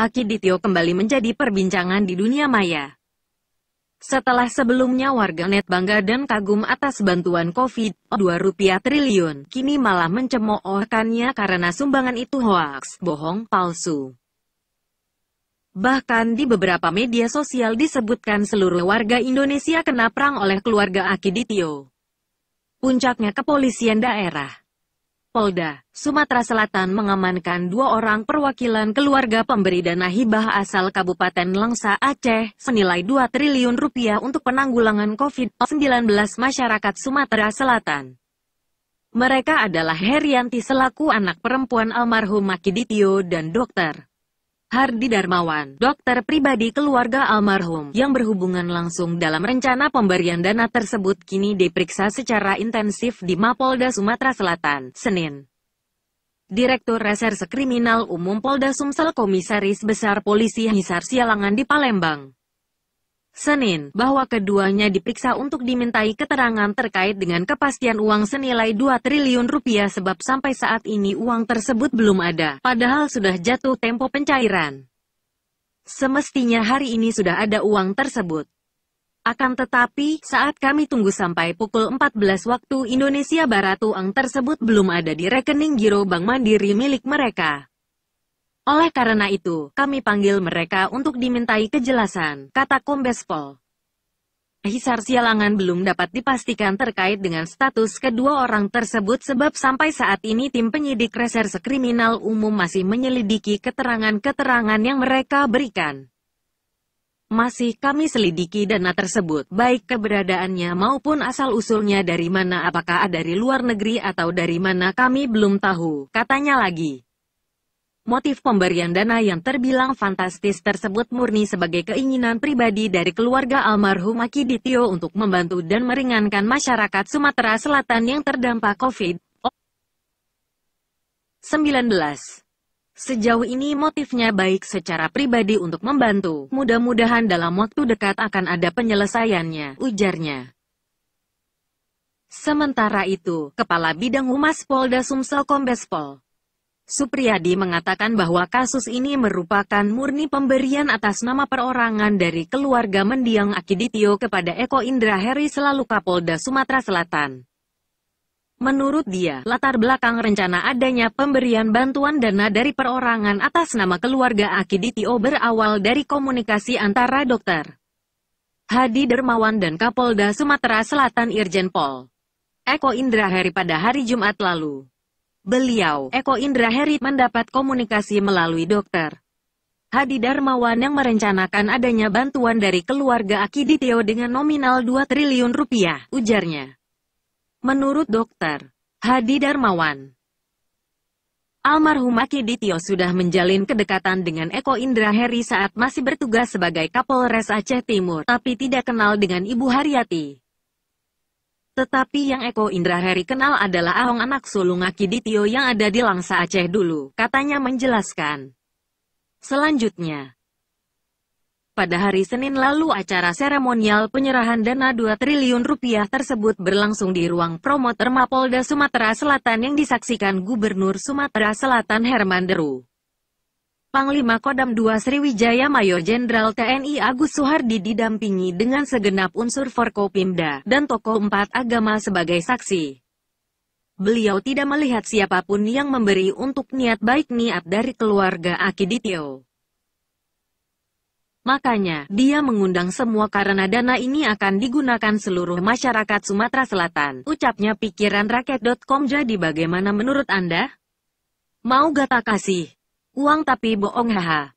Akiditio kembali menjadi perbincangan di dunia maya. Setelah sebelumnya warganet bangga dan kagum atas bantuan COVID-2 rupiah triliun, kini malah mencemoohkannya karena sumbangan itu hoaks, bohong, palsu. Bahkan di beberapa media sosial disebutkan seluruh warga Indonesia kena perang oleh keluarga Akiditio. Puncaknya kepolisian daerah Polda, Sumatera Selatan mengamankan dua orang perwakilan keluarga pemberi dana hibah asal Kabupaten Langsa Aceh senilai 2 triliun rupiah untuk penanggulangan COVID-19 masyarakat Sumatera Selatan. Mereka adalah Herianti selaku anak perempuan almarhum Makiditio dan dokter Hardi Darmawan, dokter pribadi keluarga almarhum yang berhubungan langsung dalam rencana pemberian dana tersebut kini diperiksa secara intensif di Mapolda Sumatera Selatan, Senin. Direktur Reserse Kriminal Umum Polda Sumsel Komisaris Besar Polisi Hisar Sialangan di Palembang, Senin, bahwa keduanya diperiksa untuk dimintai keterangan terkait dengan kepastian uang senilai 2 triliun rupiah sebab sampai saat ini uang tersebut belum ada, padahal sudah jatuh tempo pencairan. Semestinya hari ini sudah ada uang tersebut. Akan tetapi, saat kami tunggu sampai pukul 14 waktu Indonesia Barat uang tersebut belum ada di rekening giro Bank Mandiri milik mereka. Oleh karena itu, kami panggil mereka untuk dimintai kejelasan, kata kombespol Hisar Sialangan belum dapat dipastikan terkait dengan status kedua orang tersebut sebab sampai saat ini tim penyidik reserse kriminal umum masih menyelidiki keterangan-keterangan yang mereka berikan. Masih kami selidiki dana tersebut, baik keberadaannya maupun asal-usulnya dari mana apakah dari luar negeri atau dari mana kami belum tahu, katanya lagi. Motif pemberian dana yang terbilang fantastis tersebut murni sebagai keinginan pribadi dari keluarga almarhum Aki Ditio untuk membantu dan meringankan masyarakat Sumatera Selatan yang terdampak COVID-19. Sejauh ini motifnya baik secara pribadi untuk membantu. Mudah-mudahan dalam waktu dekat akan ada penyelesaiannya, ujarnya. Sementara itu, Kepala Bidang Humas Polda Sumsel Kombespol, Supriyadi mengatakan bahwa kasus ini merupakan murni pemberian atas nama perorangan dari keluarga mendiang Akiditio kepada Eko Indra Heri selalu Kapolda Sumatera Selatan. Menurut dia, latar belakang rencana adanya pemberian bantuan dana dari perorangan atas nama keluarga Akiditio berawal dari komunikasi antara dokter Hadi Dermawan dan Kapolda Sumatera Selatan Irjen Pol. Eko Indra Heri pada hari Jumat lalu. Beliau, Eko Indra Heri, mendapat komunikasi melalui dokter. Hadi Darmawan yang merencanakan adanya bantuan dari keluarga Aki Akiditio dengan nominal 2 triliun rupiah, ujarnya. Menurut dokter, Hadi Darmawan, Almarhum Aki Akiditio sudah menjalin kedekatan dengan Eko Indra Heri saat masih bertugas sebagai Kapolres Aceh Timur, tapi tidak kenal dengan Ibu Haryati. Tetapi yang Eko Indra Heri kenal adalah Ahong anak sulung Akiditio yang ada di Langsa Aceh dulu, katanya menjelaskan. Selanjutnya, pada hari Senin lalu acara seremonial penyerahan dana 2 triliun rupiah tersebut berlangsung di ruang promoter Mapolda Sumatera Selatan yang disaksikan Gubernur Sumatera Selatan Herman Deru. Panglima Kodam II Sriwijaya Mayor Jenderal TNI Agus Suhardi didampingi dengan segenap unsur Forkopimda dan tokoh empat agama sebagai saksi. Beliau tidak melihat siapapun yang memberi untuk niat baik niat dari keluarga Akiditio. Makanya, dia mengundang semua karena dana ini akan digunakan seluruh masyarakat Sumatera Selatan. Ucapnya pikiran rakyat.com jadi bagaimana menurut Anda? Mau gak tak kasih? Uang tapi bohong haha.